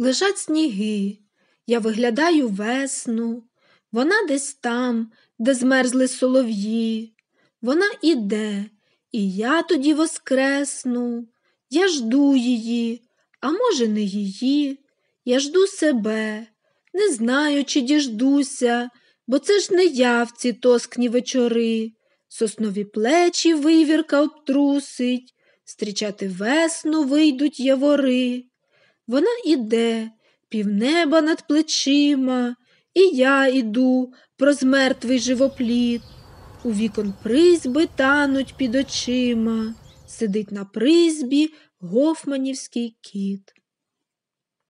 Лежать сніги, я виглядаю весну, вона десь там, де змерзли солов'ї. Вона іде, і я тоді воскресну. Я жду її, а може, не її. Я жду себе, не знаю, чи діждуся, бо це ж не я в ці тоскні вечори. Соснові плечі вивірка обтрусить, стрічати весну вийдуть явори. Вона іде, півнеба над плечима, і я іду проз мертвий живоплід. У вікон призьби тануть під очима, сидить на призьбі гофманівський кіт.